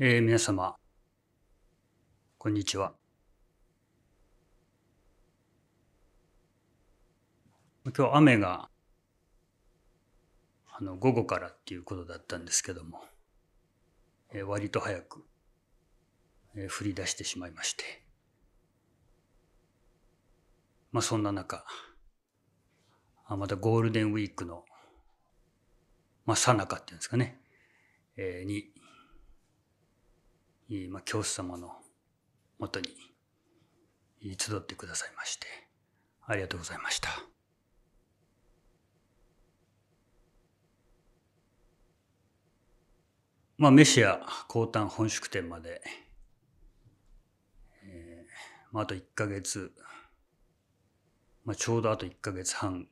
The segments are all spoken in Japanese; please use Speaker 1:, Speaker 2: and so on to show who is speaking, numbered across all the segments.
Speaker 1: えー、皆様、こんにちは。今日雨が、あの、午後からっていうことだったんですけども、えー、割と早く振り出してしまいまして。まあそんな中、またゴールデンウィークの、まあさなかっていうんですかね、えー、に、まあ教師様のもとに集ってくださいまして、ありがとうございました。まあメシア高端本宿店までまあ、あと1ヶ月、まあ、ちょうどあと1ヶ月半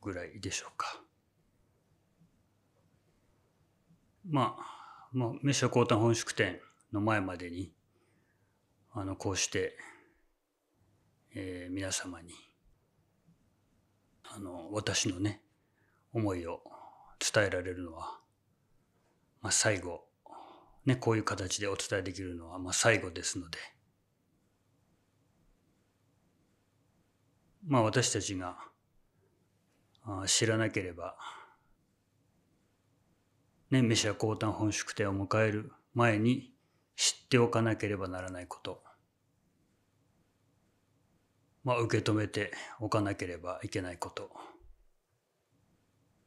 Speaker 1: ぐらいでしょうか。まあ、まあ、飯ー高端本宿店の前までに、あの、こうして、えー、皆様に、あの、私のね、思いを伝えられるのは、まあ、最後、ね、こういう形でお伝えできるのは、まあ、最後ですので、まあ私たちが知らなければ、ね、メシア降誕本宿典を迎える前に知っておかなければならないこと、まあ受け止めておかなければいけないこと、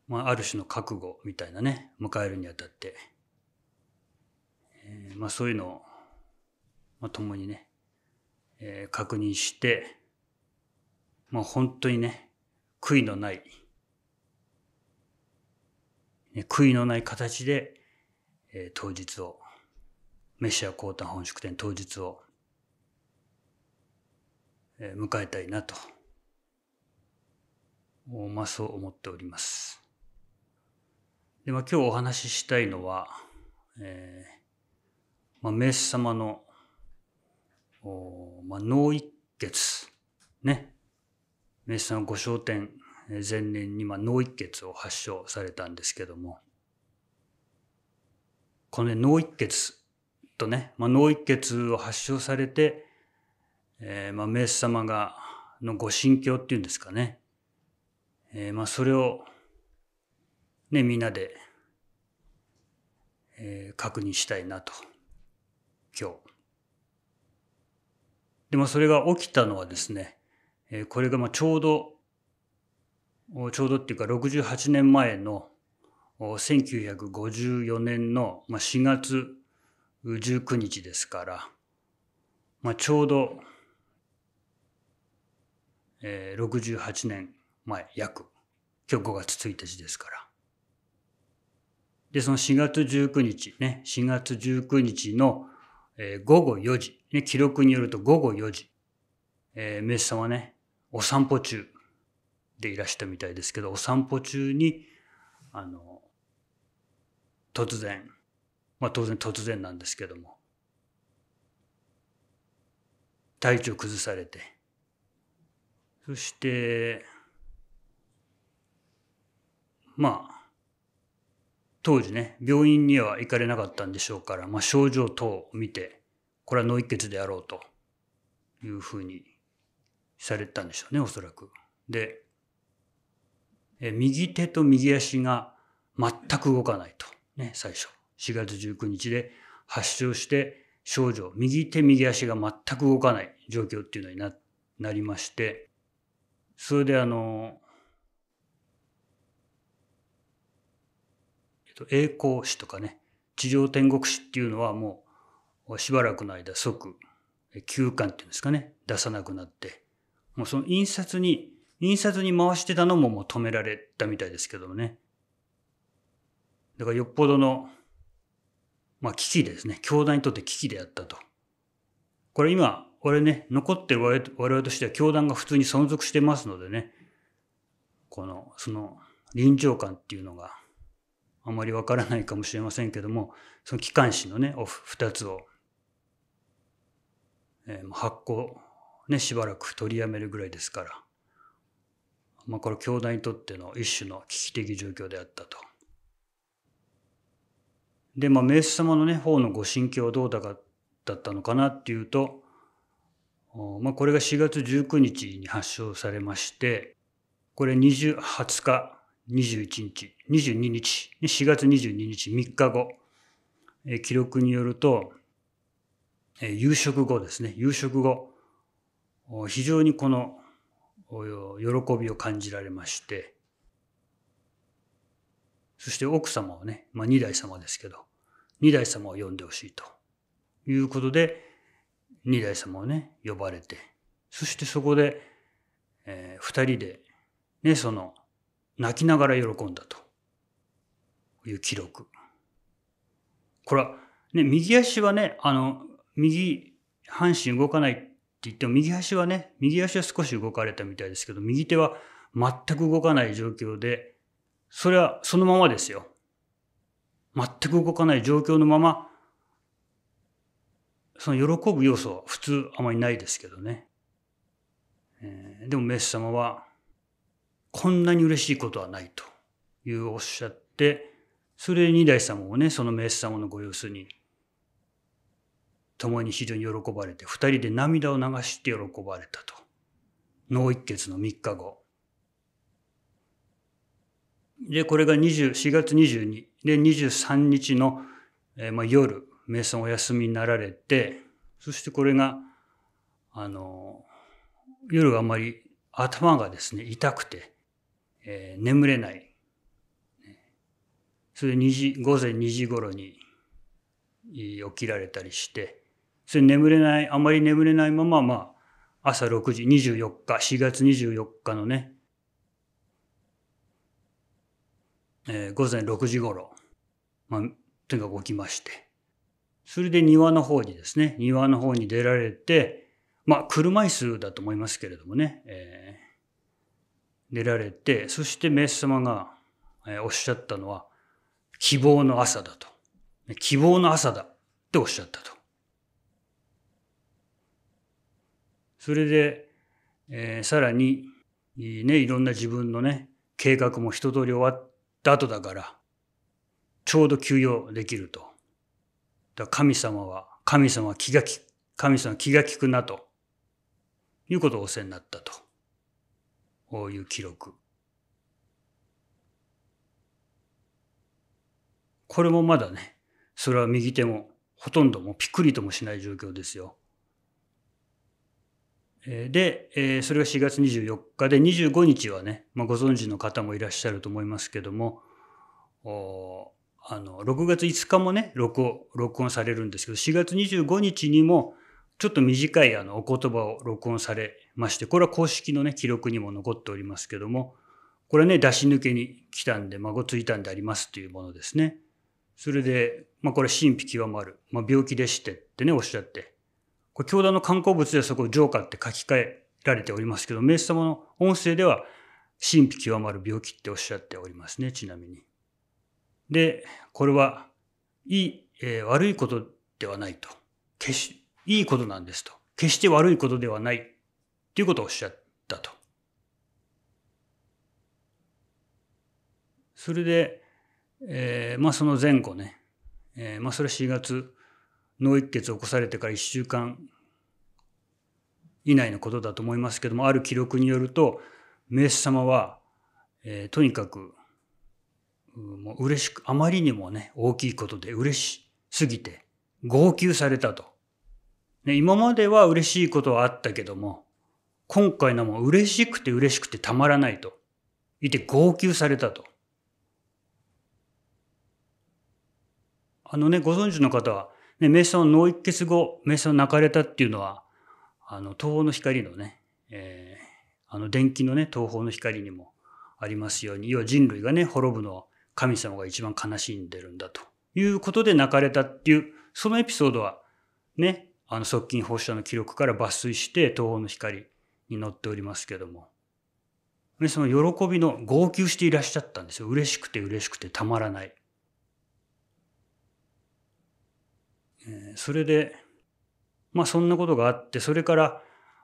Speaker 1: まあある種の覚悟みたいなね、迎えるにあたって、えー、まあそういうのを、まあ、共にね、えー、確認して、もう本当にね、悔いのない、悔いのない形で、えー、当日を、メシア高端本祝典当日を、えー、迎えたいなと、まあそう思っております。で、まあ今日お話ししたいのは、えー、まあ、メス様の、おまあ、脳一血、ね、名治さんご商店前年に脳一血を発症されたんですけどもこの脳一血とね、まあ、脳一血を発症されて、えー、まあ様がのご心境っていうんですかね、えまあそれをねみんなで、え確認したいなと今日。でもそれが起きたのはですねえこれがまちょうど、ちょうどっていうか68年前の1954年の4月19日ですから、まあ、ちょうど、えー、68年前約今日5月1日ですからでその4月19日ね4月19日の、えー、午後4時、ね、記録によると午後4時、えー、メス様ねお散歩中でいらしたみたいですけど、お散歩中に、あの、突然、まあ当然突然なんですけども、体調崩されて、そして、まあ、当時ね、病院には行かれなかったんでしょうから、まあ症状等を見て、これは脳一血であろうというふうにされたんでしょうね、おそらく。で、え右手と右足が全く動かないと。ね、最初。4月19日で発症して症状、右手右足が全く動かない状況っていうのにな、なりまして、それであの、えっと、栄光史とかね、地上天国史っていうのはもうしばらくの間即休館っていうんですかね、出さなくなって、もうその印刷に、印刷に回してたのももう止められたみたいですけどもね。だからよっぽどの、まあ危機ですね。教団にとって危機であったと。これ今、俺ね、残ってる我々としては教団が普通に存続してますのでね、この、その臨場感っていうのがあまりわからないかもしれませんけども、その機関紙のね、おふ、二つを、えー、発行ね、しばらく取りやめるぐらいですから、まあ、これ教団にとっての一種の危機的状況であったと。で、まあ、名様のね、方のご心境はどうだかだったのかなっていうと、まあ、これが4月19日に発症されまして、これ20、20日、21日、22日、4月22日、3日後、記録によると、夕食後ですね、夕食後、非常にこの喜びを感じられまして、そして奥様をね、まあ二代様ですけど、二代様を呼んでほしいということで、二代様をね、呼ばれて、そしてそこで、えー、二人で、ね、その、泣きながら喜んだという記録。これは、ね、右足はね、あの、右半身動かない言っても右足はね、右足は少し動かれたみたいですけど、右手は全く動かない状況で、それはそのままですよ。全く動かない状況のまま、その喜ぶ要素は普通あまりないですけどね。えー、でもメス様は、こんなに嬉しいことはないというおっしゃって、それで二代様をね、そのメス様のご様子に共に非常に喜ばれて、二人で涙を流して喜ばれたと。脳一血の3日後。で、これが2 4月22で23日の、えー、まあ、夜、瞑想お休みになられて、そしてこれが、あの、夜あまり頭がですね、痛くて、えー、眠れない。それで2時、午前2時頃に起きられたりして、それ眠れない、あまり眠れないまま、まあ、朝6時、24日、4月24日のね、えー、午前6時頃、まあ、とにかく起きまして、それで庭の方にですね、庭の方に出られて、まあ、車椅子だと思いますけれどもね、えー、出られて、そしてメス様が、えー、おっしゃったのは、希望の朝だと。希望の朝だっておっしゃったと。それで、えー、さらに、ね、いろんな自分のね、計画も一通り終わった後だから、ちょうど休養できると。だ神様は、神様は気が利く、神様は気が利くなと、いうことをお世話になったと。こういう記録。これもまだね、それは右手もほとんどもうピクリともしない状況ですよ。で、それが4月24日で、25日はね、まあ、ご存知の方もいらっしゃると思いますけども、あの、6月5日もね、録音、録音されるんですけど、4月25日にも、ちょっと短いあの、お言葉を録音されまして、これは公式のね、記録にも残っておりますけども、これね、出し抜けに来たんで、孫ついたんでありますというものですね。それで、まあこれ神秘極まる。まあ病気でしてってね、おっしゃって。こ教団の観光物ではそこ、浄化って書き換えられておりますけど、明治様の音声では、神秘極まる病気っておっしゃっておりますね、ちなみに。で、これは、いい、えー、悪いことではないと。決し、いいことなんですと。決して悪いことではない。ということをおっしゃったと。それで、えー、まあその前後ね、えー、まあそれは4月脳一血を起こされてから1週間以内のことだと思いますけどもある記録によると名ス様は、えー、とにかくもう嬉しくあまりにもね大きいことで嬉しすぎて号泣されたと、ね、今までは嬉しいことはあったけども今回のも嬉しくて嬉しくてたまらないといて号泣されたとあのねご存知の方はで、瞑想脳一血後、瞑想泣かれたっていうのは、あの、東方の光のね、えー、あの、電気のね、東方の光にもありますように、要は人類がね、滅ぶのは神様が一番悲しんでるんだということで泣かれたっていう、そのエピソードは、ね、あの、側近放射の記録から抜粋して、東方の光に載っておりますけども、ね、その喜びの号泣していらっしゃったんですよ。嬉しくて嬉しくてたまらない。えそれで、まあそんなことがあって、それから、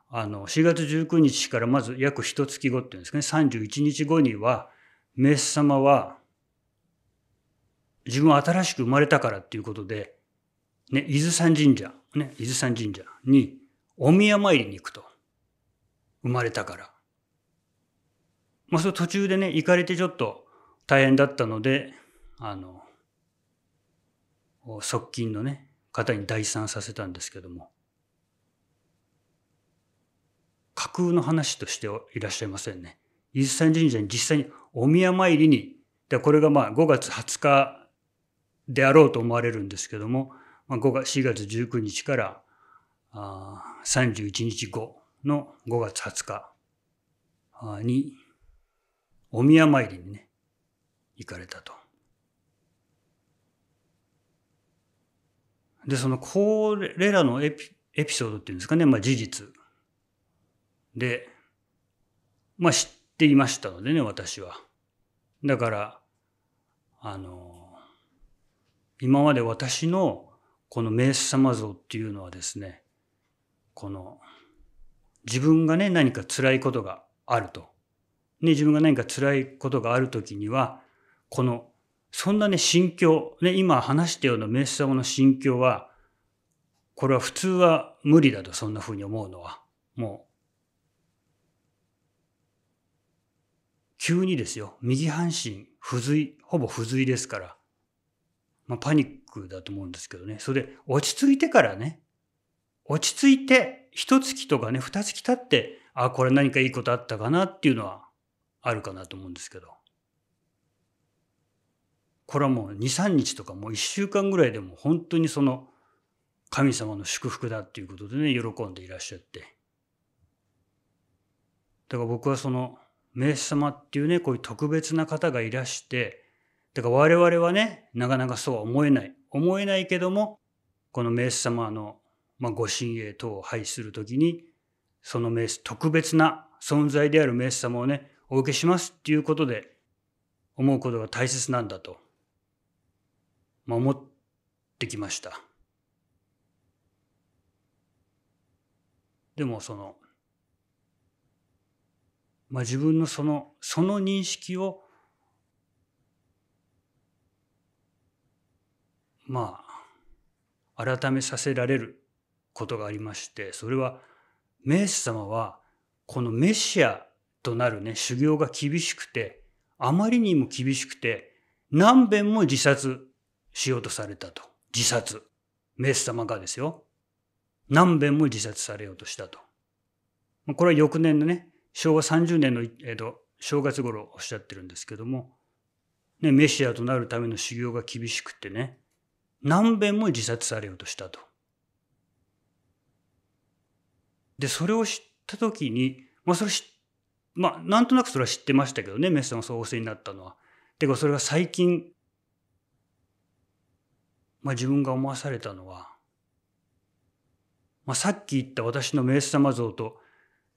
Speaker 1: あの、4月19日からまず約一月後っていうんですかね、31日後には、メス様は、自分は新しく生まれたからっていうことで、ね、伊豆山神社、ね、伊豆山神社にお宮参りに行くと。生まれたから。まあ、それ途中でね、行かれてちょっと大変だったので、あの、側近のね、方に代参させたんですけども架空の話としていらっしゃいませんね。伊豆山神社に実際にお宮参りにでこれがまあ5月20日であろうと思われるんですけども、まあ、月4月19日から31日後の5月20日にお宮参りにね行かれたと。で、その、これらのエピエピソードっていうんですかね、まあ事実で、まあ知っていましたのでね、私は。だから、あの、今まで私のこのメス様像っていうのはですね、この、自分がね、何か辛いことがあると。ね、自分が何か辛いことがあるときには、このそんなね、心境、ね、今話したようなメッサ様の心境は、これは普通は無理だと、そんな風に思うのは。もう、急にですよ、右半身、不随、ほぼ不随ですから、まあ、パニックだと思うんですけどね。それで、落ち着いてからね、落ち着いて、一月とかね、二月経って、あ、これ何かいいことあったかなっていうのはあるかなと思うんですけど。これはもう23日とかもう1週間ぐらいでも本当にその神様の祝福だっていうことでね喜んでいらっしゃってだから僕はその名詞様っていうねこういう特別な方がいらしてだから我々はねなかなかそうは思えない思えないけどもこの名詞様の、まあ、ご神栄等を拝するときにその名詞、特別な存在である名詞様をねお受けしますっていうことで思うことが大切なんだと守ってきました。でもその、まあ、自分のその、その認識を、まあ、改めさせられることがありまして、それは、メイス様は、このメシアとなるね、修行が厳しくて、あまりにも厳しくて、何遍も自殺しようとされたと。自殺。メス様がですよ。何べんも自殺されようとしたと。これは翌年のね、昭和30年の、えっと正月頃おっしゃってるんですけども、ね、メシアとなるための修行が厳しくてね、何べんも自殺されようとしたと。で、それを知った時に、まあそれ知、まあなんとなくそれは知ってましたけどね、メス様がそうお世話になったのは。てかそれは最近まあ、自分が思わされたのは、まあ、さっき言った私の名ス様像と、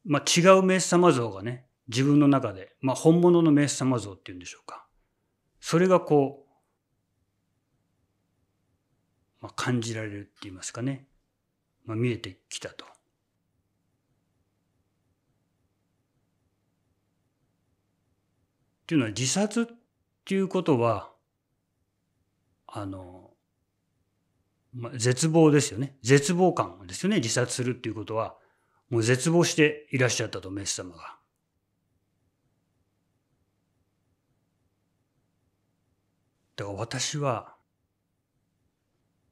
Speaker 1: まあ、違う名ス様像がね自分の中で、まあ、本物の名ス様像っていうんでしょうかそれがこう、まあ、感じられるって言いますかね、まあ、見えてきたと。っていうのは自殺っていうことはあのまあ、絶望ですよね。絶望感ですよね。自殺するっていうことは、もう絶望していらっしゃったと、メス様が。だから私は、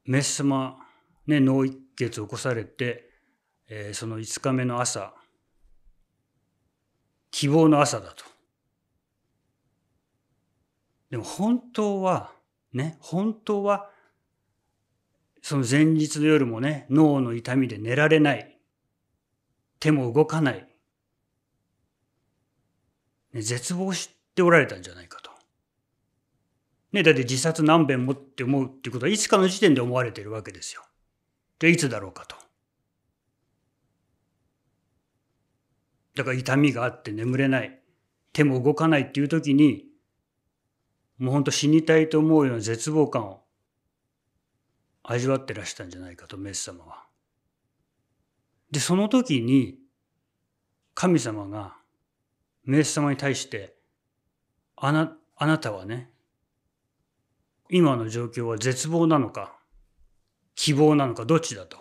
Speaker 1: メス様、ね、脳一血起こされて、えー、その5日目の朝、希望の朝だと。でも本当は、ね、本当はその前日の夜もね、脳の痛みで寝られない。手も動かない。ね、絶望しておられたんじゃないかと。ね、だって自殺何遍もって思うってことはいつかの時点で思われてるわけですよ。で、いつだろうかと。だから痛みがあって眠れない。手も動かないっていう時に、もうほんと死にたいと思うような絶望感を味わってらしたんじゃないかとメス様は。で、その時に神様がメス様に対してあな、あなたはね、今の状況は絶望なのか、希望なのか、どっちだと。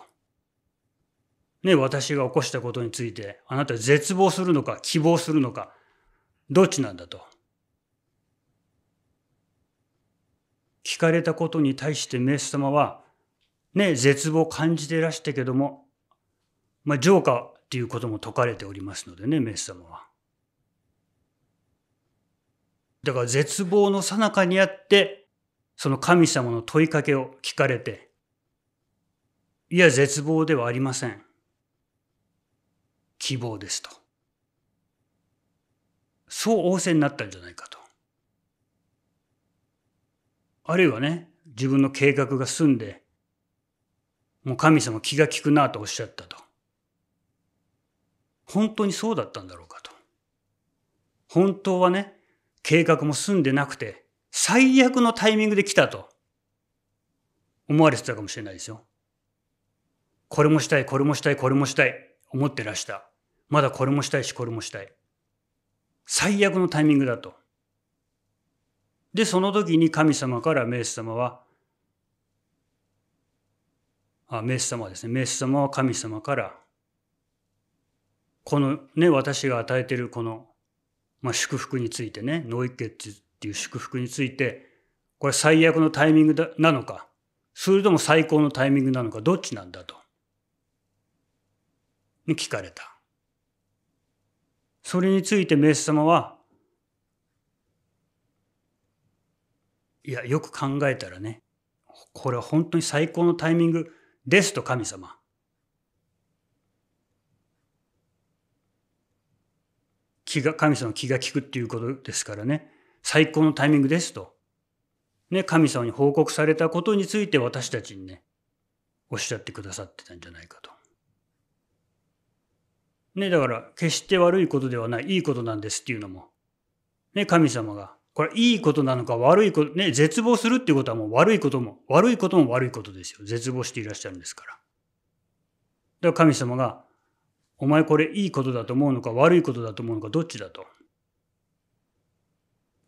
Speaker 1: ね、私が起こしたことについて、あなたは絶望するのか、希望するのか、どっちなんだと。聞かれたことに対してメス様はね、絶望を感じていらしたけども、まあ、浄化っていうことも説かれておりますのでね、メス様は。だから絶望の最中にあって、その神様の問いかけを聞かれて、いや、絶望ではありません。希望ですと。そう仰せになったんじゃないかと。あるいはね、自分の計画が済んで、もう神様気が利くなとおっしゃったと。本当にそうだったんだろうかと。本当はね、計画も済んでなくて、最悪のタイミングで来たと思われてたかもしれないですよ。これもしたい、これもしたい、これもしたい、思ってらした。まだこれもしたいし、これもしたい。最悪のタイミングだと。で、その時に神様からメイス様は、あメス様ですねメス様は神様からこのね私が与えているこの、まあ、祝福についてねノイケッツっていう祝福についてこれ最悪のタイミングだなのかそれとも最高のタイミングなのかどっちなんだとに聞かれたそれについてメス様はいやよく考えたらねこれは本当に最高のタイミングですと神様。気が、神様の気が利くっていうことですからね。最高のタイミングですと。ね、神様に報告されたことについて私たちにね、おっしゃってくださってたんじゃないかと。ね、だから、決して悪いことではない、いいことなんですっていうのも、ね、神様がこれいいことなのか悪いこと、ね、絶望するっていうことはもう悪いことも、悪いことも悪いことですよ。絶望していらっしゃるんですから。だから神様が、お前これいいことだと思うのか悪いことだと思うのかどっちだと。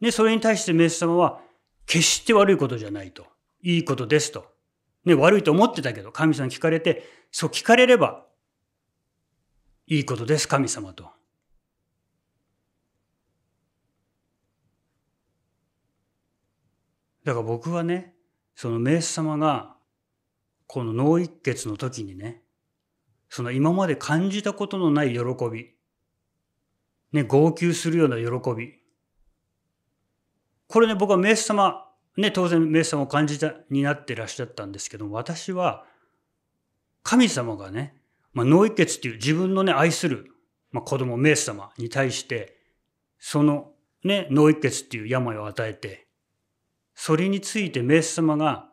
Speaker 1: ね、それに対してメス様は、決して悪いことじゃないと。いいことですと。ね、悪いと思ってたけど、神様に聞かれて、そう聞かれれば、いいことです、神様と。だから僕はね、その名手様が、この脳一血の時にね、その今まで感じたことのない喜び、ね、号泣するような喜び。これね、僕は名手様、ね、当然名手様を感じた、になってらっしゃったんですけども、私は、神様がね、まあ、脳一血っていう自分のね、愛する、まあ、子供、名手様に対して、そのね、脳一血っていう病を与えて、それについてメス様が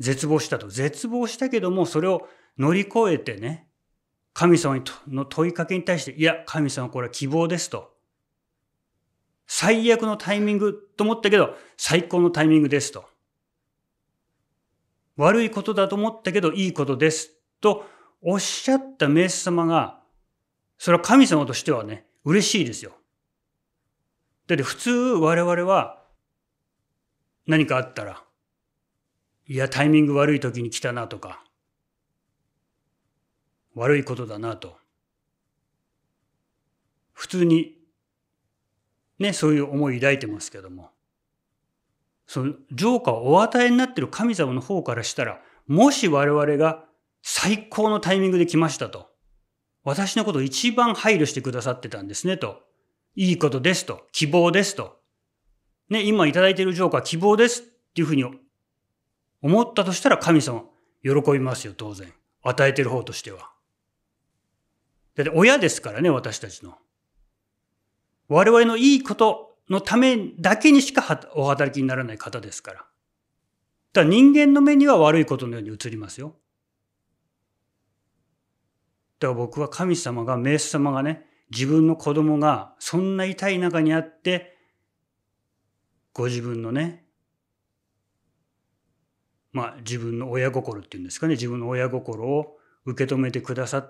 Speaker 1: 絶望したと。絶望したけども、それを乗り越えてね、神様の問いかけに対して、いや、神様これは希望ですと。最悪のタイミングと思ったけど、最高のタイミングですと。悪いことだと思ったけど、いいことですとおっしゃったメス様が、それは神様としてはね、嬉しいですよ。だって普通我々は何かあったら、いや、タイミング悪い時に来たなとか、悪いことだなと。普通に、ね、そういう思い抱いてますけども、その浄化をお与えになってる神様の方からしたら、もし我々が最高のタイミングで来ましたと、私のことを一番配慮してくださってたんですねと、いいことですと、希望ですと、ね、今いただいているジョークは希望ですっていうふうに思ったとしたら神様喜びますよ、当然。与えてる方としては。だって親ですからね、私たちの。我々のいいことのためだけにしかお働きにならない方ですから。ただ人間の目には悪いことのように映りますよ。だから僕は神様が、メイス様がね、自分の子供がそんな痛い中にあってご自分のねまあ自分の親心っていうんですかね自分の親心を受け止めてくださ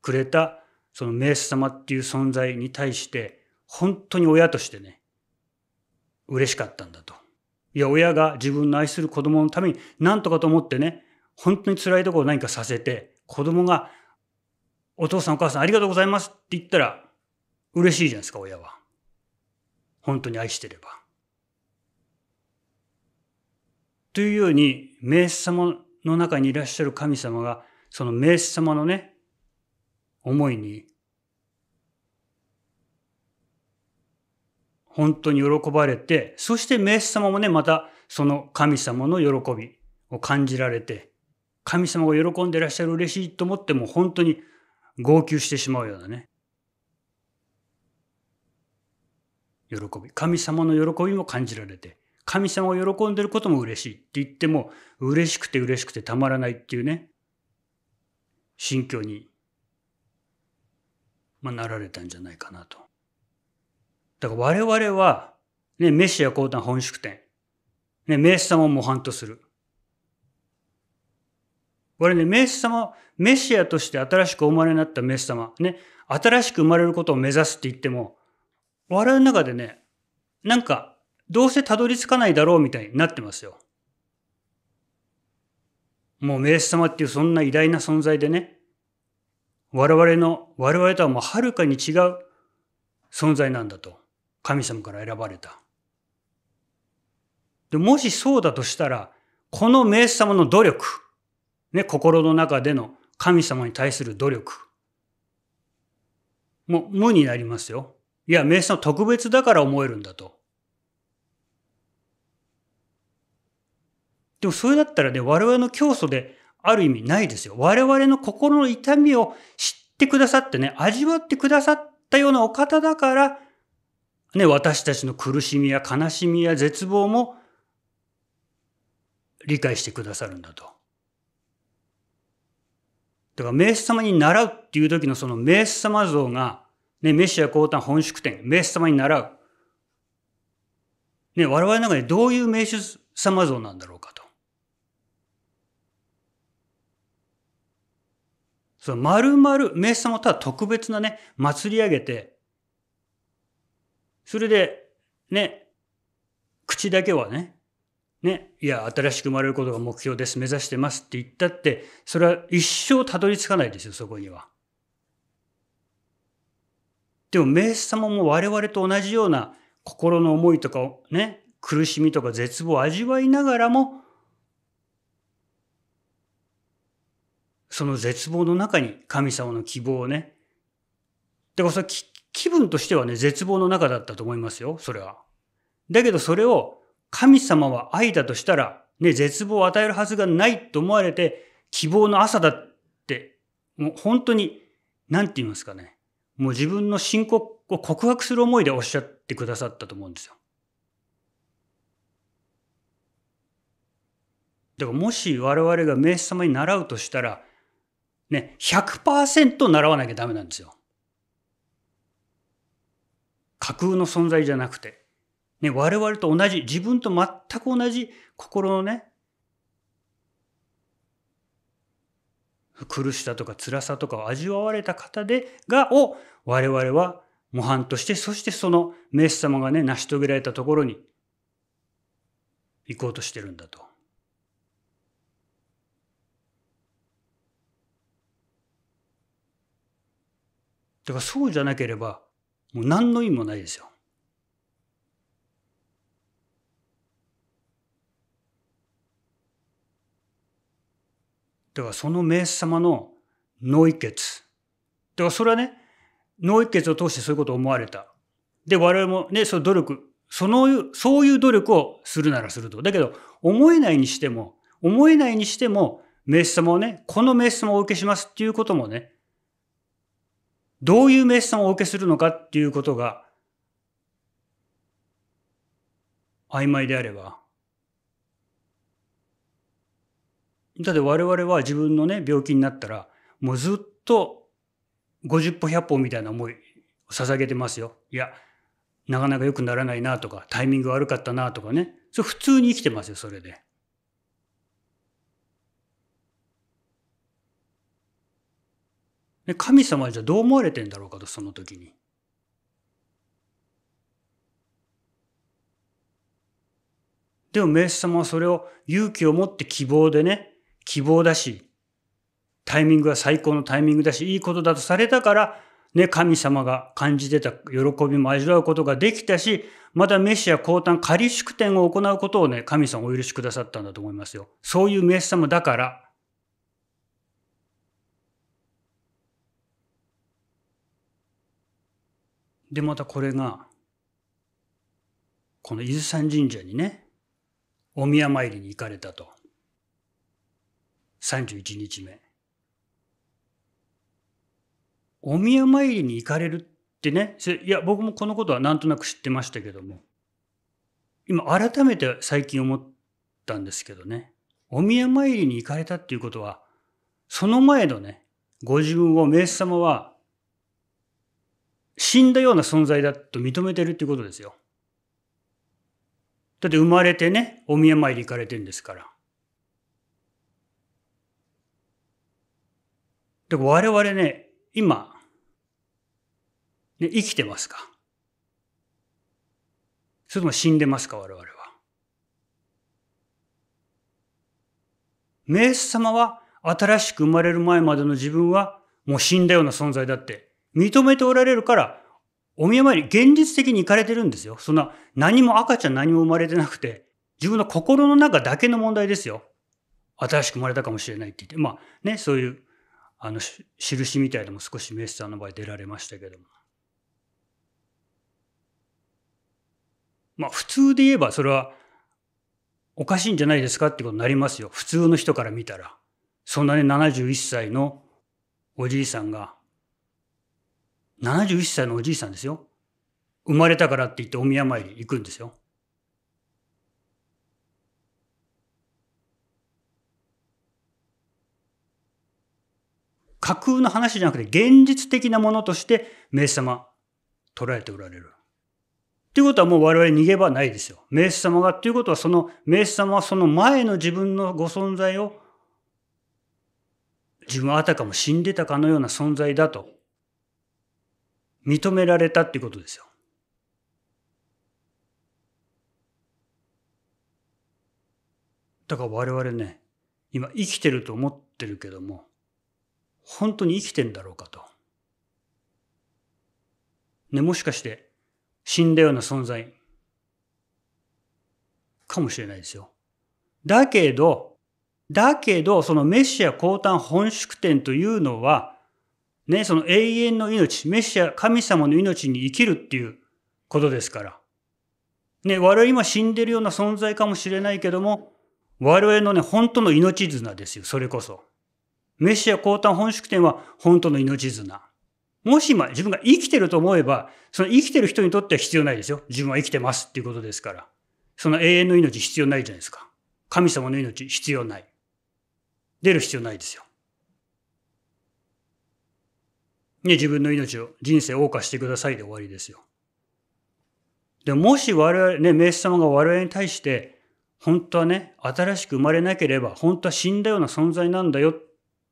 Speaker 1: くれたその名手様っていう存在に対して本当に親としてね嬉しかったんだと。いや親が自分の愛する子供のために何とかと思ってね本当に辛いところを何かさせて子供が「お父さんお母さんありがとうございます」って言ったら嬉しいじゃないですか親は。本当に愛してれば。というように、名詞様の中にいらっしゃる神様が、その名詞様のね、思いに、本当に喜ばれて、そして名詞様もね、またその神様の喜びを感じられて、神様が喜んでらっしゃる嬉しいと思っても本当に号泣してしまうようなね。喜び。神様の喜びも感じられて。神様を喜んでることも嬉しいって言っても、嬉しくて嬉しくてたまらないっていうね、心境に、まあ、なられたんじゃないかなと。だから我々は、ね、メシア降誕本宿典、ね、メス様を模範とする。我々ね、メス様、メシアとして新しくお生まれになったメス様、ね、新しく生まれることを目指すって言っても、我々の中でね、なんかどうせたどり着かないだろうみたいになってますよ。もう名イス様っていうそんな偉大な存在でね、我々の、我々とはもうはるかに違う存在なんだと。神様から選ばれた。でもしそうだとしたら、この名ス様の努力、ね、心の中での神様に対する努力、もう無になりますよ。いや、名ス様特別だから思えるんだと。でもそれだったらね、我々の教祖である意味ないですよ。我々の心の痛みを知ってくださってね、味わってくださったようなお方だから、ね、私たちの苦しみや悲しみや絶望も理解してくださるんだと。だから、名主様に習うっていう時のその名主様像が、ね、メシア降誕本宿典、名主様に習う。ね、我々の中でどういう名手様像なんだろうか。その丸々名産をただ特別なね、祭り上げて、それで、ね、口だけはね、ね、いや、新しく生まれることが目標です、目指してますって言ったって、それは一生たどり着かないですよ、そこには。でも、名詞様も我々と同じような心の思いとか、ね、苦しみとか絶望を味わいながらも、その絶望の中に神様の希望をね。だからそれ気分としてはね、絶望の中だったと思いますよ、それは。だけどそれを神様は愛だとしたら、ね、絶望を与えるはずがないと思われて、希望の朝だって、もう本当に、何て言いますかね。もう自分の信仰を告白する思いでおっしゃってくださったと思うんですよ。だからもし我々が名詞様に習うとしたら、ね、100%習わなきゃダメなんですよ。架空の存在じゃなくて。ね、我々と同じ、自分と全く同じ心のね、苦しさとか辛さとかを味わわれた方で、が、を我々は模範として、そしてそのメス様がね、成し遂げられたところに行こうとしてるんだと。だからそうじゃなければ、もう何の意味もないですよ。だからその名手様の脳一血。だからそれはね、脳一血を通してそういうことを思われた。で、我々もね、その努力、その、そういう努力をするならすると。だけど、思えないにしても、思えないにしても、名手様をね、この名手様をお受けしますっていうこともね、どういうメッシャンをお受けするのかっていうことが曖昧であれば、だって我々は自分のね、病気になったら、もうずっと50歩100歩みたいな思いを捧げてますよ。いや、なかなか良くならないなとか、タイミング悪かったなとかね。それ普通に生きてますよ、それで。で神様じゃどう思われてんだろうかとその時に。でも、メイス様はそれを勇気を持って希望でね、希望だし、タイミングは最高のタイミングだし、いいことだとされたから、ね、神様が感じてた喜びも味わうことができたし、またメシア降誕仮祝典を行うことをね、神様お許しくださったんだと思いますよ。そういうメイス様だから、で、またこれが、この伊豆山神社にね、お宮参りに行かれたと。31日目。お宮参りに行かれるってね、いや、僕もこのことはなんとなく知ってましたけども、今改めて最近思ったんですけどね、お宮参りに行かれたっていうことは、その前のね、ご自分を、名士様は死んだような存在だと認めてるっていうことですよ。だって生まれてね、お宮参り行かれてるんですから。で我々ね、今、ね、生きてますかそれとも死んでますか我々は。メス様は新しく生まれる前までの自分はもう死んだような存在だって認めておられるから、お宮参り現実的に行かれてるんですよ。そんな何も赤ちゃん何も生まれてなくて、自分の心の中だけの問題ですよ。新しく生まれたかもしれないって言って、まあね、そういう、あの、印みたいのも少しメッサーの場合出られましたけども。まあ普通で言えばそれはおかしいんじゃないですかってことになりますよ。普通の人から見たら。そんなね、71歳のおじいさんが71歳のおじいさんですよ。生まれたからって言ってお宮参り行くんですよ。架空の話じゃなくて現実的なものとして名手様捉えておられる。ということはもう我々逃げ場ないですよ。名手様が。ということはその名手様はその前の自分のご存在を自分はあたかも死んでたかのような存在だと認められたっていうことですよ。だから我々ね、今生きてると思ってるけども、本当に生きてんだろうかと。ね、もしかして死んだような存在かもしれないですよ。だけど、だけど、そのメシア降誕本宿典というのは、ね、その永遠の命、メシア、神様の命に生きるっていうことですから。ね、我々今死んでるような存在かもしれないけども、我々のね、本当の命綱ですよ、それこそ。メシア降誕本宿典は本当の命綱。もし今自分が生きてると思えば、その生きてる人にとっては必要ないですよ。自分は生きてますっていうことですから。その永遠の命必要ないじゃないですか。神様の命必要ない。出る必要ないですよ。ね、自分の命を、人生を謳歌してくださいで終わりですよ。でもし我々、ね、名士様が我々に対して、本当はね、新しく生まれなければ、本当は死んだような存在なんだよ、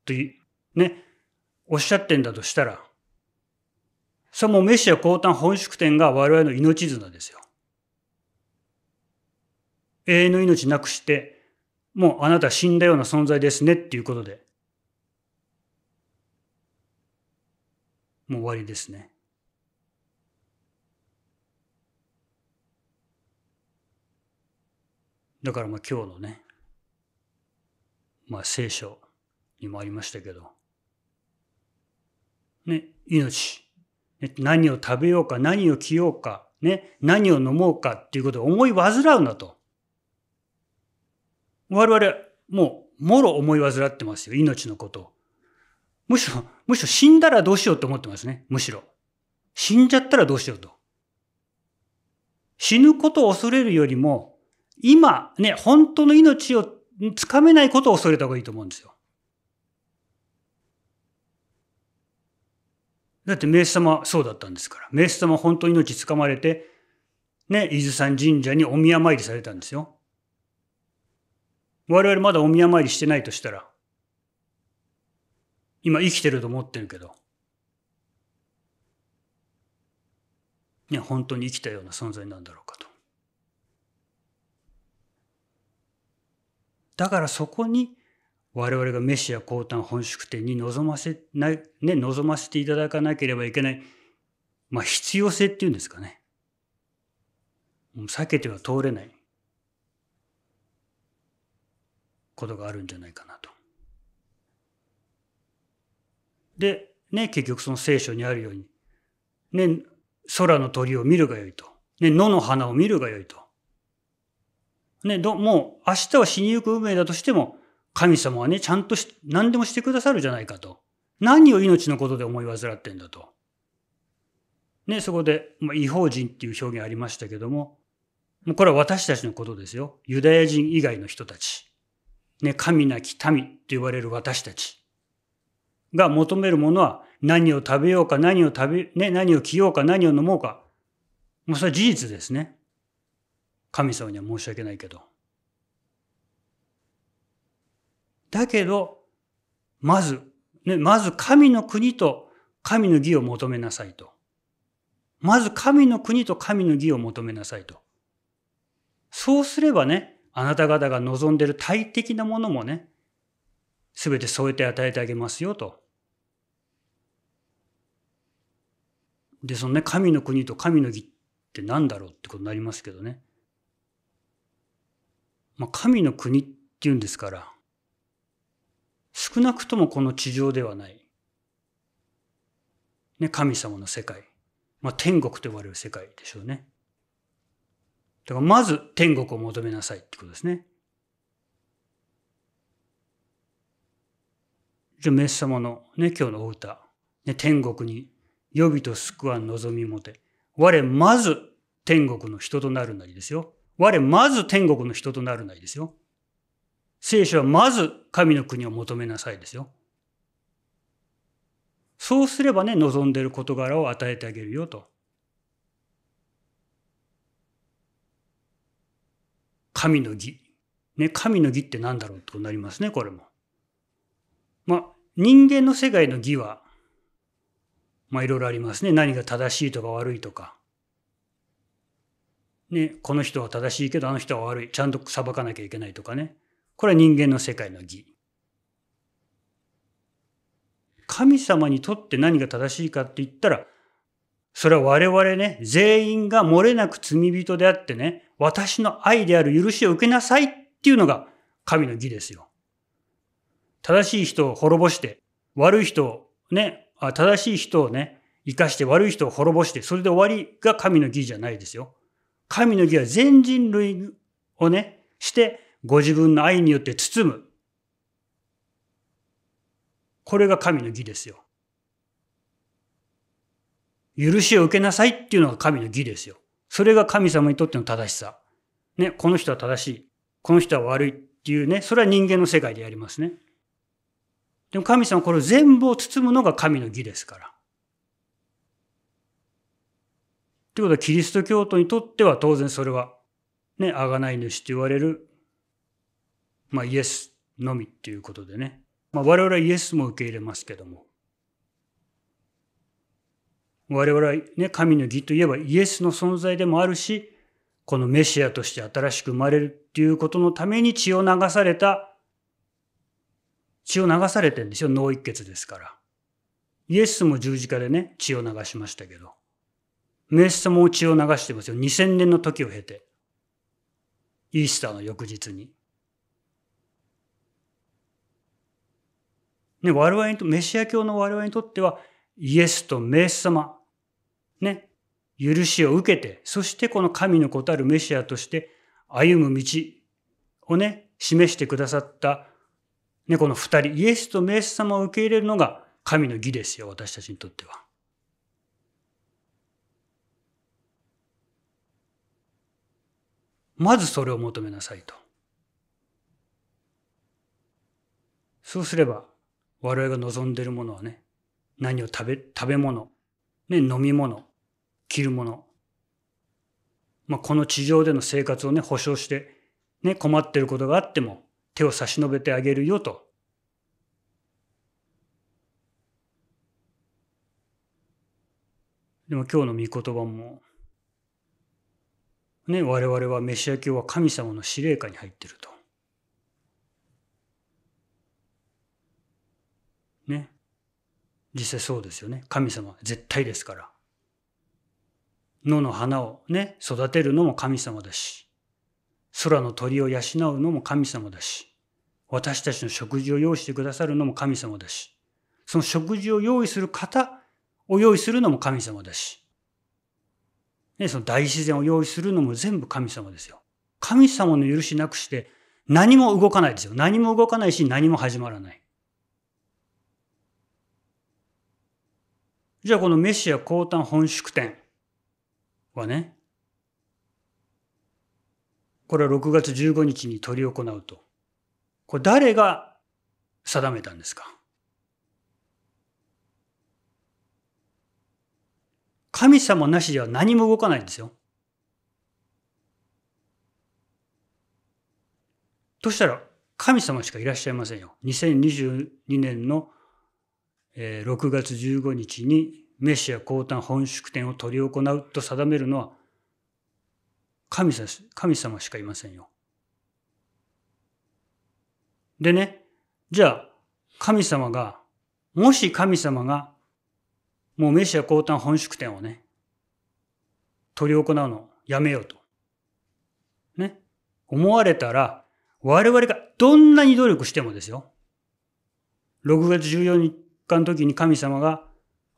Speaker 1: という、ね、おっしゃってんだとしたら、それもメシア降誕本宿典が我々の命綱ですよ。永遠の命なくして、もうあなた死んだような存在ですねっていうことで、もう終わりですね。だからまあ今日のね、まあ聖書にもありましたけど、ね、命、ね、何を食べようか、何を着ようか、ね、何を飲もうかっていうことを思い煩うなと。我々、もう、もろ思い煩ってますよ、命のことを。むしろ、むしろ死んだらどうしようと思ってますね。むしろ。死んじゃったらどうしようと。死ぬことを恐れるよりも、今、ね、本当の命をつかめないことを恐れた方がいいと思うんですよ。だって名手様そうだったんですから。名手様本当の命つかまれて、ね、伊豆山神社にお宮参りされたんですよ。我々まだお宮参りしてないとしたら、今生きてると思ってるけど、ね、本当に生きたような存在なんだろうかと。だからそこに我々がメシア降誕本宿典に望ませない、ね、望ませていただかなければいけない、まあ必要性っていうんですかね。避けては通れないことがあるんじゃないかなと。で、ね、結局その聖書にあるように、ね、空の鳥を見るがよいと。ね、野の花を見るがよいと。ね、ど、もう明日は死にゆく運命だとしても、神様はね、ちゃんとし、何でもしてくださるじゃないかと。何を命のことで思い煩ってんだと。ね、そこで、まあ、違法人っていう表現ありましたけども、もうこれは私たちのことですよ。ユダヤ人以外の人たち。ね、神なき民って言われる私たち。が求めるものは何を食べようか、何を食べ、ね、何を着ようか、何を飲もうか。もうそれは事実ですね。神様には申し訳ないけど。だけど、まず、ね、まず神の国と神の義を求めなさいと。まず神の国と神の義を求めなさいと。そうすればね、あなた方が望んでる大敵なものもね、全て添えて与えてあげますよと。で、そのね、神の国と神の義って何だろうってことになりますけどね。まあ、神の国っていうんですから、少なくともこの地上ではない。ね、神様の世界。まあ、天国と呼ばれる世界でしょうね。だからまず天国を求めなさいってことですね。ルメス様のね、今日のお歌、ね、天国に予備と救わん望みもて、我まず天国の人となるなりですよ。我まず天国の人となるなりですよ。聖書はまず神の国を求めなさいですよ。そうすればね、望んでる事柄を与えてあげるよと。神の義。ね、神の義って何だろうとなりますね、これも。まあ、人間の世界の義は、まあ、いろいろありますね。何が正しいとか悪いとか。ね、この人は正しいけど、あの人は悪い。ちゃんと裁かなきゃいけないとかね。これは人間の世界の義。神様にとって何が正しいかって言ったら、それは我々ね、全員が漏れなく罪人であってね、私の愛である許しを受けなさいっていうのが神の義ですよ。正しい人を滅ぼして、悪い人をね、あ正しい人をね、生かして悪い人を滅ぼして、それで終わりが神の義じゃないですよ。神の義は全人類をね、して、ご自分の愛によって包む。これが神の義ですよ。許しを受けなさいっていうのが神の義ですよ。それが神様にとっての正しさ。ね、この人は正しい。この人は悪いっていうね、それは人間の世界でやりますね。でも神様これ全部を包むのが神の義ですから。ということはキリスト教徒にとっては当然それは、ね、贖い主と言われる、まあイエスのみっていうことでね。まあ我々はイエスも受け入れますけども。我々はね、神の義といえばイエスの存在でもあるし、このメシアとして新しく生まれるっていうことのために血を流された血を流されてるんですよ。脳一血ですから。イエスも十字架でね、血を流しましたけど。メス様も血を流してますよ。2000年の時を経て。イースターの翌日に。ね、我々にと、メシア教の我々にとっては、イエスとメス様、ね、許しを受けて、そしてこの神の子たるメシアとして歩む道をね、示してくださったね、この二人、イエスとメス様を受け入れるのが神の義ですよ、私たちにとっては。まずそれを求めなさいと。そうすれば、我々が望んでいるものはね、何を食べ、食べ物、ね、飲み物、着るもの、まあ、この地上での生活をね、保障して、ね、困っていることがあっても、手を差し伸べてあげるよと。でも今日の御言葉も、ね、我々はメシア教は神様の司令下に入ってると。ね。実際そうですよね。神様絶対ですから。野の花をね、育てるのも神様だし、空の鳥を養うのも神様だし、私たちの食事を用意してくださるのも神様だし、その食事を用意する方を用意するのも神様だし、ね、その大自然を用意するのも全部神様ですよ。神様の許しなくして何も動かないですよ。何も動かないし何も始まらない。じゃあこのメシア降誕本宿典はね、これは6月15日に執り行うと。これ誰が定めたんですか神様なしでは何も動かないんですよ。としたら神様しかいらっしゃいませんよ。2022年の6月15日にメシア降誕本祝典を執り行うと定めるのは神様しかいませんよ。でね、じゃあ、神様が、もし神様が、もうメシア降誕本宿典をね、取り行うのをやめようと。ね。思われたら、我々がどんなに努力してもですよ。6月14日の時に神様が、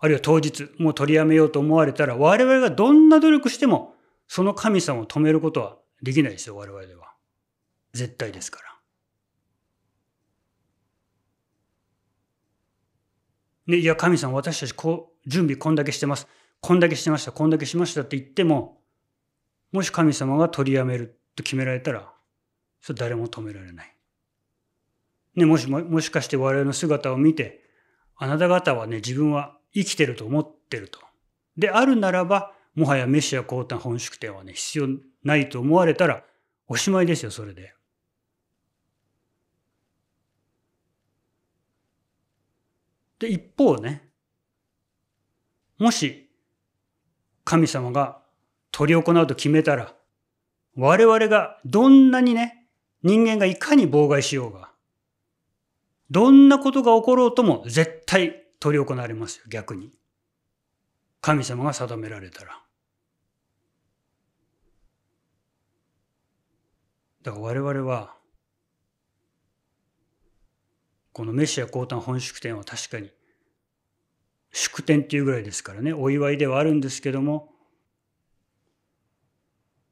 Speaker 1: あるいは当日、もう取りやめようと思われたら、我々がどんな努力しても、その神様を止めることはできないですよ、我々では。絶対ですから。ね、いや、神様、私たちこう、準備こんだけしてます。こんだけしてました。こんだけしましたって言っても、もし神様が取りやめると決められたら、それ誰も止められない。ね、もしも、もしかして我々の姿を見て、あなた方はね、自分は生きてると思ってると。であるならば、もはやメシア降誕本宿店はね、必要ないと思われたら、おしまいですよ、それで。で、一方ね、もし神様が執り行うと決めたら、我々がどんなにね、人間がいかに妨害しようが、どんなことが起ころうとも絶対執り行われますよ、逆に。神様が定められたら。だから我々はこのメシア降誕本祝典は確かに祝典っていうぐらいですからねお祝いではあるんですけども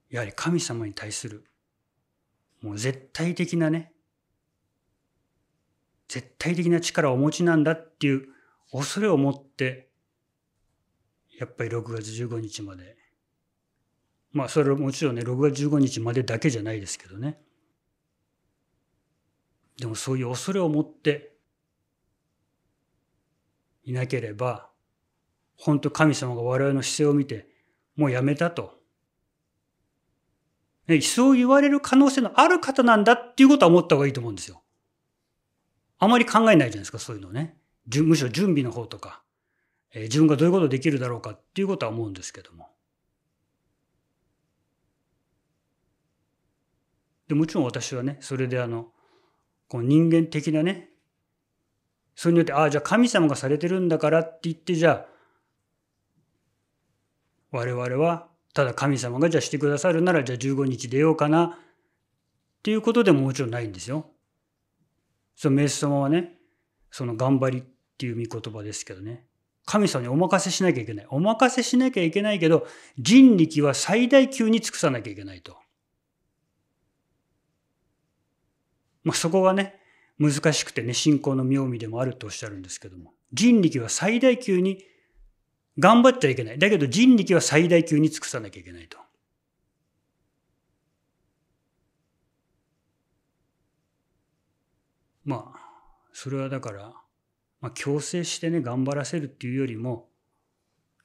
Speaker 1: やはり神様に対するもう絶対的なね絶対的な力をお持ちなんだっていう恐れを持ってやっぱり6月15日までまあそれもちろんね6月15日までだけじゃないですけどねでもそういう恐れを持っていなければ、本当神様が我々の姿勢を見て、もうやめたと。ね、そう言われる可能性のある方なんだっていうことは思った方がいいと思うんですよ。あまり考えないじゃないですか、そういうのね。むしろ準備の方とか、えー、自分がどういうことできるだろうかっていうことは思うんですけども。でもちろん私はね、それであの、この人間的なね、それによって、ああ、じゃあ神様がされてるんだからって言って、じゃあ、我々は、ただ神様がじゃあしてくださるなら、じゃあ15日出ようかな、っていうことでももちろんないんですよ。そのメス様はね、その頑張りっていう見言葉ですけどね。神様にお任せしなきゃいけない。お任せしなきゃいけないけど、人力は最大級に尽くさなきゃいけないと。まあ、そこがね、難しくてね、信仰の妙味でもあるとおっしゃるんですけども、人力は最大級に頑張っちゃいけない。だけど人力は最大級に尽くさなきゃいけないと。まあ、それはだから、まあ、強制してね、頑張らせるっていうよりも、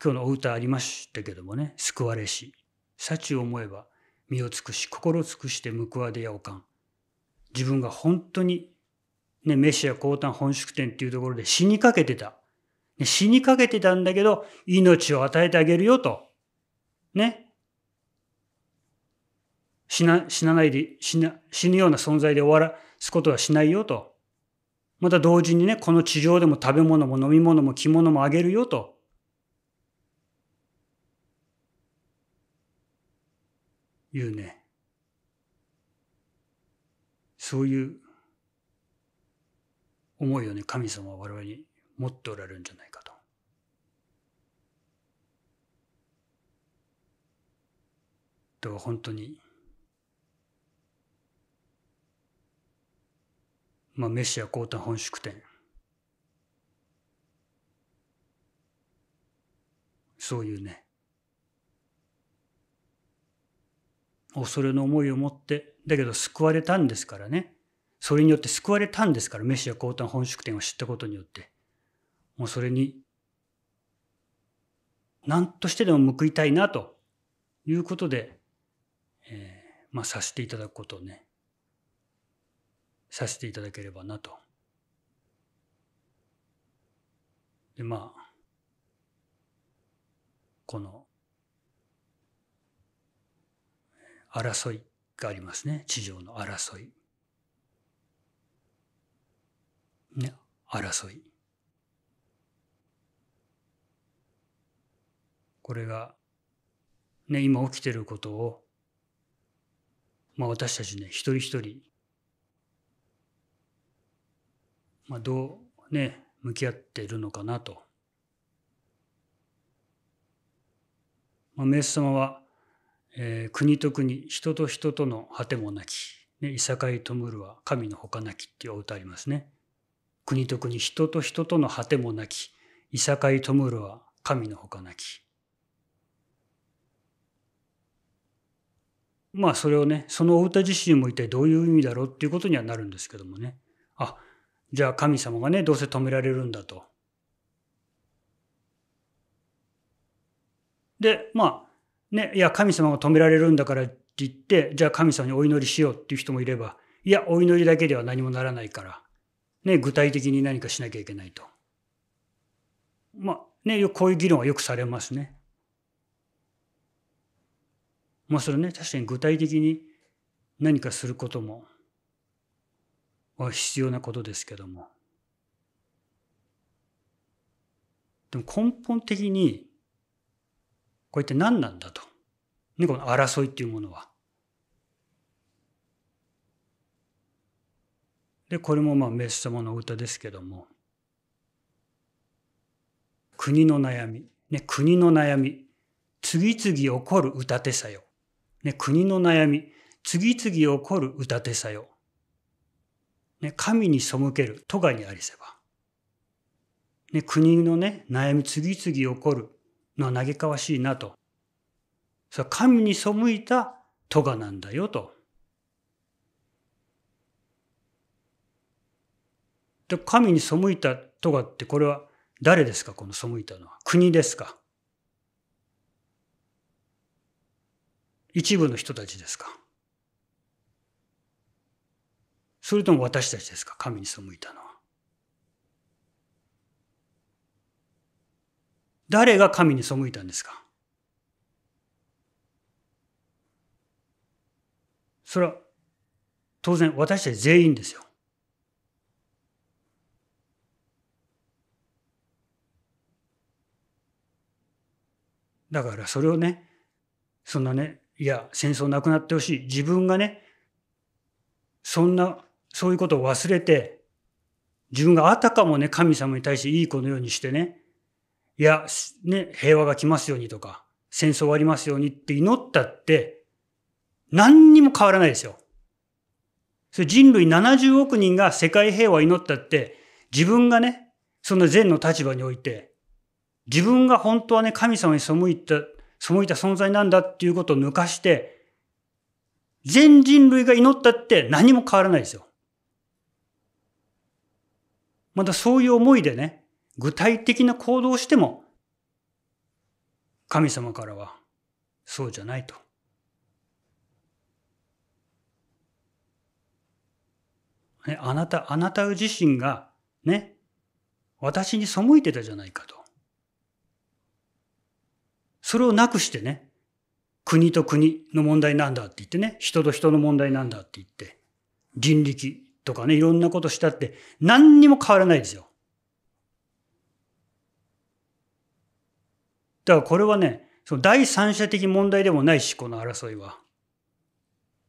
Speaker 1: 今日のお歌ありましたけどもね、救われし、幸を思えば身を尽くし、心尽くして報われやおかん。自分が本当に、ね、メシア降誕本宿店っていうところで死にかけてた。ね、死にかけてたんだけど、命を与えてあげるよと。ね。死な、死なないで、死な、死ぬような存在で終わらすことはしないよと。また同時にね、この地上でも食べ物も飲み物も着物もあげるよと。いうね。そういう思いをね、神様は我々に持っておられるんじゃないかと。では、本当に、まあ、メシア皇太本宿店。そういうね、恐れの思いを持って、だけど救われたんですからね。それによって救われたんですから、メシア降誕本宿典を知ったことによって。もうそれに、何としてでも報いたいなということで、えー、まあ、させていただくことをね、させていただければなと。で、まあ、この、争いがありますね。地上の争い。ね、争い。これが、ね、今起きてることを、まあ私たちね、一人一人、まあどうね、向き合っているのかなと。まあ、メス様は、えー、国と国、人と人との果てもなき。ね、いさかいとむるは神のほかなきっていうお歌ありますね。国と国、人と人との果てもなき。いさかいとむるは神のほかなき。まあそれをね、そのお歌自身も一体どういう意味だろうっていうことにはなるんですけどもね。あ、じゃあ神様がね、どうせ止められるんだと。で、まあね、いや、神様が止められるんだからって言って、じゃあ神様にお祈りしようっていう人もいれば、いや、お祈りだけでは何もならないから、ね、具体的に何かしなきゃいけないと。まあ、ね、こういう議論はよくされますね。まあ、それね、確かに具体的に何かすることも、は必要なことですけども。でも根本的にこれって何なんだと。ね、この争いっていうものは。で、これもまあ、メス様の歌ですけども、国の悩み、ね、国の悩み、次々起こる歌手さよ。ね、国の悩み、次々起こる歌手さよ。ね、神に背ける、都かにありせば。ね、国のね、悩み、次々起こるの嘆かわしいなと。それは神に背いた咎なんだよと。で神に背いた咎ってこれは誰ですかこの背いたのは。国ですか一部の人たちですかそれとも私たちですか神に背いたのは。誰が神に背いたんですかそれは当然私たち全員ですよ。だからそれをね、そんなね、いや、戦争なくなってほしい。自分がね、そんな、そういうことを忘れて、自分があたかもね、神様に対していい子のようにしてね、いや、ね、平和が来ますようにとか、戦争終わりますようにって祈ったって、何にも変わらないですよ。それ人類70億人が世界平和を祈ったって、自分がね、その善の立場において、自分が本当はね、神様に背いた、背いた存在なんだっていうことを抜かして、全人類が祈ったって何も変わらないですよ。またそういう思いでね、具体的な行動をしても、神様からはそうじゃないと。ね、あなた、あなた自身が、ね、私に背いてたじゃないかと。それをなくしてね、国と国の問題なんだって言ってね、人と人の問題なんだって言って、人力とかね、いろんなことしたって、何にも変わらないですよ。だからこれはね、その第三者的問題でもないし、この争いは。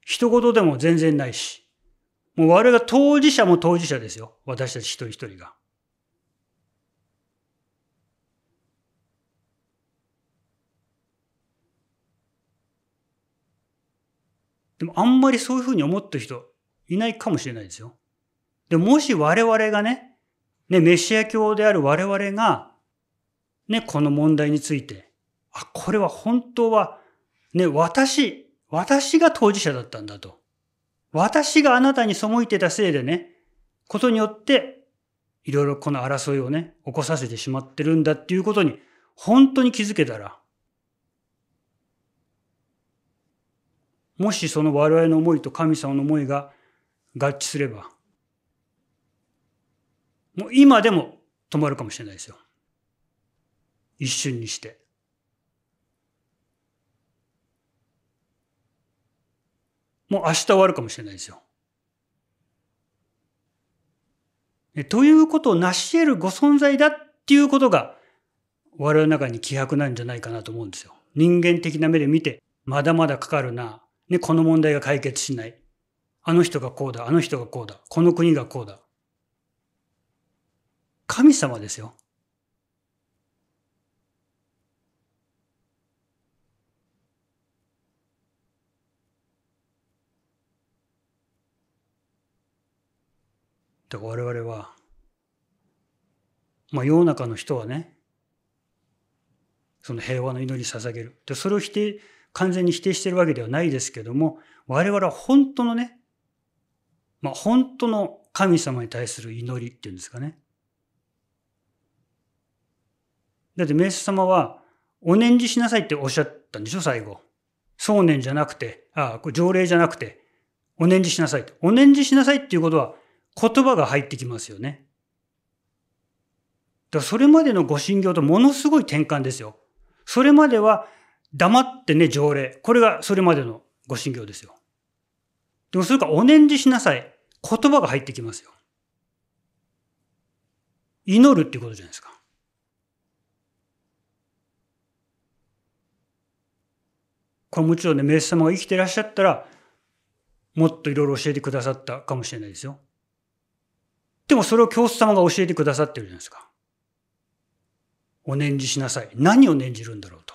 Speaker 1: 一言でも全然ないし。もう我々が当事者も当事者ですよ。私たち一人一人が。でもあんまりそういうふうに思ってる人いないかもしれないですよ。でももし我々がね、ね、メシア教である我々がね、この問題について、あ、これは本当は、ね、私、私が当事者だったんだと。私があなたに背いてたせいでね、ことによって、いろいろこの争いをね、起こさせてしまってるんだっていうことに、本当に気づけたら、もしその我々の思いと神様の思いが合致すれば、もう今でも止まるかもしれないですよ。一瞬にして。もう明日終わるかもしれないですよ。ということを成し得るご存在だっていうことが我々の中に希薄なんじゃないかなと思うんですよ。人間的な目で見て、まだまだかかるな。ね、この問題が解決しない。あの人がこうだ、あの人がこうだ、この国がこうだ。神様ですよ。か我々は、まあ、世の中の人はねその平和の祈り捧げるでそれを否定完全に否定してるわけではないですけども我々は本当のね、まあ、本当の神様に対する祈りっていうんですかねだって名ス様はお念じしなさいっておっしゃったんでしょ最後想念じゃなくてああ条例じゃなくてお念じしなさいとお念じしなさいっていうことは言葉が入ってきますよね。だからそれまでのご心教とものすごい転換ですよ。それまでは黙ってね、条例。これがそれまでのご心教ですよ。でもそれからお念じしなさい。言葉が入ってきますよ。祈るっていうことじゃないですか。これもちろんね、メス様が生きてらっしゃったら、もっといろいろ教えてくださったかもしれないですよ。でもそれを教祖様が教えてくださってるじゃないですか。お念じしなさい。何を念じるんだろうと。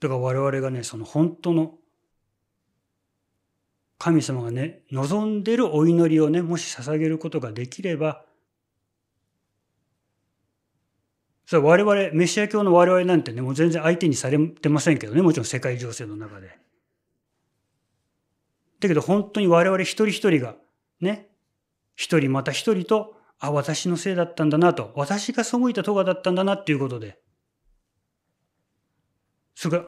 Speaker 1: だから我々がね、その本当の神様がね、望んでるお祈りをね、もし捧げることができれば、それ我々、メシア教の我々なんてね、もう全然相手にされてませんけどね、もちろん世界情勢の中で。だけど本当に我々一人一人が、ね、一人また一人と、あ、私のせいだったんだなと、私が背いた咎だったんだなっていうことで、それが、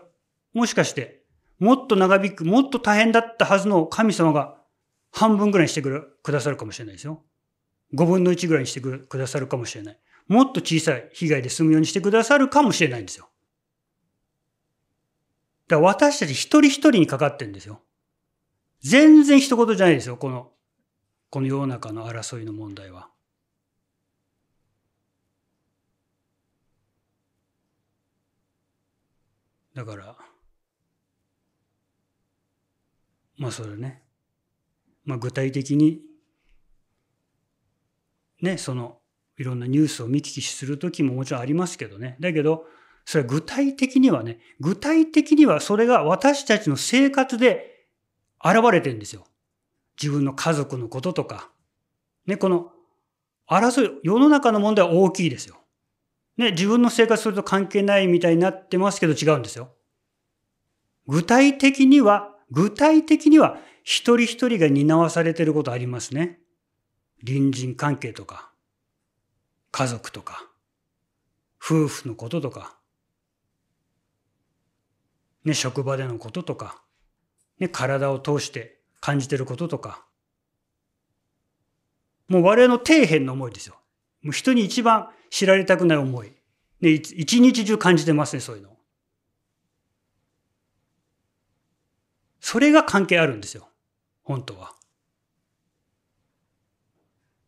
Speaker 1: もしかして、もっと長引く、もっと大変だったはずの神様が半分ぐらいにしてくるくださるかもしれないですよ。5分の1ぐらいにしてくださるかもしれない。もっと小さい被害で済むようにしてくださるかもしれないんですよ。だから私たち一人一人にかかってるんですよ。全然一言じゃないですよ、この、この世の中の争いの問題は。だから、まあそれね、まあ具体的に、ね、その、いろんなニュースを見聞きする時ももちろんありますけどね。だけど、それは具体的にはね、具体的にはそれが私たちの生活で現れてるんですよ。自分の家族のこととか。ね、この争い、世の中の問題は大きいですよ。ね、自分の生活すると関係ないみたいになってますけど違うんですよ。具体的には、具体的には一人一人が担わされてることありますね。隣人関係とか、家族とか、夫婦のこととか、ね、職場でのこととか、ね、体を通して感じてることとか、もう我々の底辺の思いですよ。もう人に一番知られたくない思い。ね、一日中感じてますね、そういうの。それが関係あるんですよ。本当は。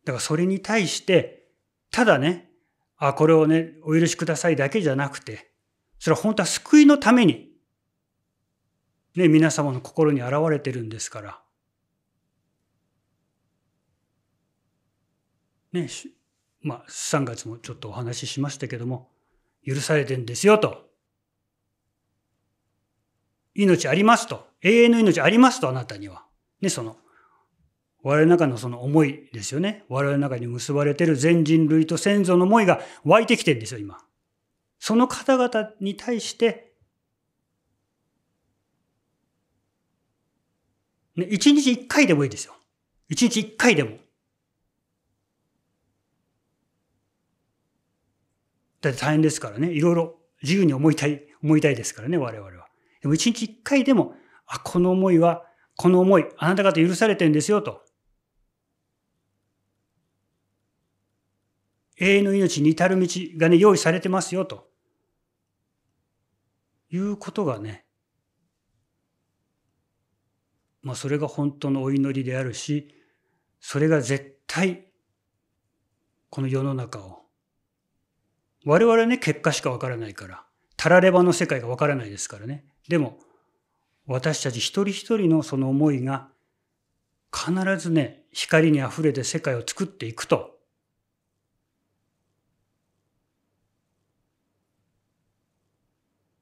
Speaker 1: だからそれに対して、ただね、あ、これをね、お許しくださいだけじゃなくて、それは本当は救いのためにね、皆様の心に現れてるんですから。ね、まあ、3月もちょっとお話ししましたけども、許されてんですよと。命ありますと。永遠の命ありますと、あなたには。ね、その、我々の中のその思いですよね。我々の中に結ばれてる全人類と先祖の思いが湧いてきてんですよ、今。その方々に対して、ね、一日一回でもいいですよ。一日一回でも。だって大変ですからね、いろいろ自由に思いたい、思いたいですからね、我々は。でも一日一回でも、あ、この思いは、この思い、あなた方許されてるんですよ、と。永遠の命に至る道がね、用意されてますよ、と。いうことがね、まあ、それが本当のお祈りであるしそれが絶対この世の中を我々ね結果しかわからないからたらればの世界がわからないですからねでも私たち一人一人のその思いが必ずね光にあふれて世界を作っていくと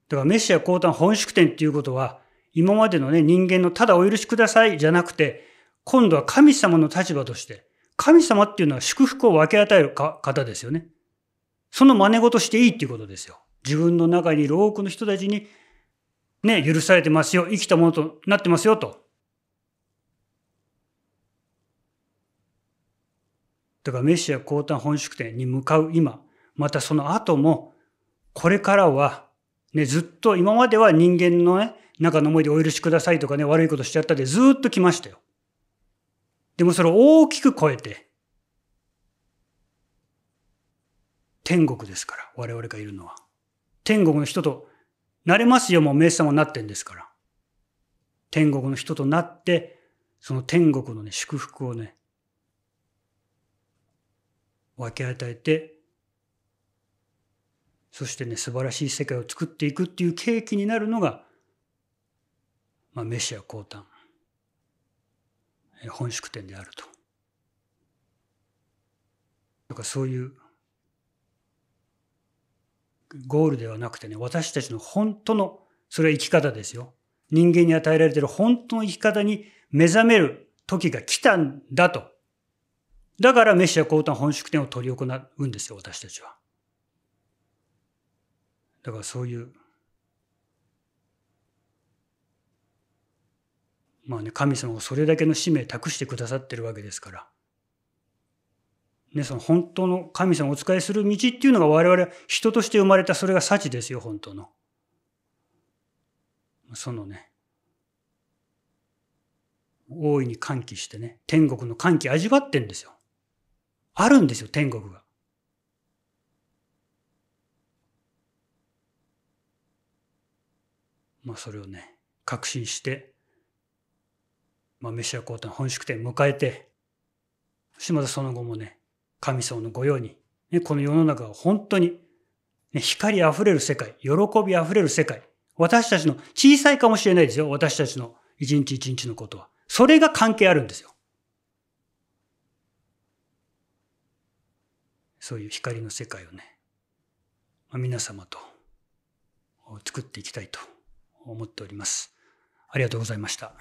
Speaker 1: だからメシア降誕本宿典っていうことは今までのね、人間のただお許しくださいじゃなくて、今度は神様の立場として、神様っていうのは祝福を分け与える方ですよね。その真似事していいっていうことですよ。自分の中にいる多くの人たちに、ね、許されてますよ。生きたものとなってますよ、と。だからメシア降誕本宿店に向かう今、またその後も、これからは、ね、ずっと今までは人間のね、中の思いでお許しくださいとかね、悪いことしちゃったでずっと来ましたよ。でもそれを大きく超えて、天国ですから、我々がいるのは。天国の人となれますよ、もう名様になってんですから。天国の人となって、その天国のね、祝福をね、分け与えて、そしてね、素晴らしい世界を作っていくっていう契機になるのが、まあ、メシア降誕本宿典であると。だからそういうゴールではなくてね私たちの本当のそれは生き方ですよ人間に与えられている本当の生き方に目覚める時が来たんだとだからメシア降誕本宿典を取り行うんですよ私たちはだからそういうまあね、神様がそれだけの使命託してくださってるわけですから。ね、その本当の神様をお仕えする道っていうのが我々人として生まれたそれが幸ですよ、本当の。そのね、大いに歓喜してね、天国の歓喜味わってんですよ。あるんですよ、天国が。まあそれをね、確信して、まあ、飯屋皇太の本宿店迎えて、そしてまたその後もね、神様の御用に、ね、この世の中が本当に、ね、光あふれる世界、喜びあふれる世界、私たちの小さいかもしれないですよ、私たちの一日一日のことは。それが関係あるんですよ。そういう光の世界をね、まあ、皆様と作っていきたいと思っております。ありがとうございました。